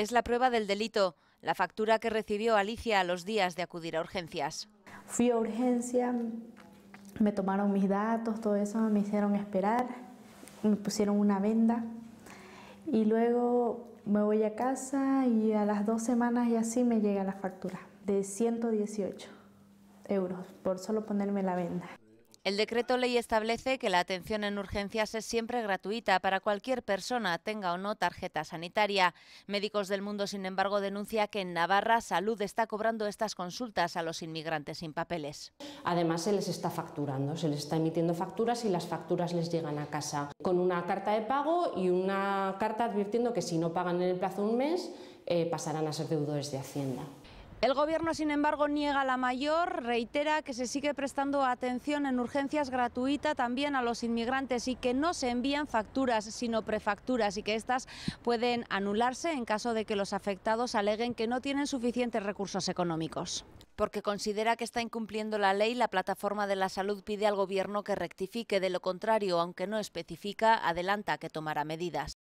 es la prueba del delito, la factura que recibió Alicia a los días de acudir a urgencias. Fui a urgencia, me tomaron mis datos, todo eso, me hicieron esperar, me pusieron una venda y luego me voy a casa y a las dos semanas y así me llega la factura de 118 euros por solo ponerme la venda. El decreto ley establece que la atención en urgencias es siempre gratuita para cualquier persona, tenga o no tarjeta sanitaria. Médicos del Mundo, sin embargo, denuncia que en Navarra Salud está cobrando estas consultas a los inmigrantes sin papeles. Además, se les está facturando, se les está emitiendo facturas y las facturas les llegan a casa con una carta de pago y una carta advirtiendo que si no pagan en el plazo de un mes, eh, pasarán a ser deudores de Hacienda. El Gobierno, sin embargo, niega la mayor, reitera que se sigue prestando atención en urgencias gratuita también a los inmigrantes y que no se envían facturas, sino prefacturas y que éstas pueden anularse en caso de que los afectados aleguen que no tienen suficientes recursos económicos porque considera que está incumpliendo la ley, la plataforma de la salud pide al Gobierno que rectifique, de lo contrario, aunque no especifica, adelanta que tomará medidas.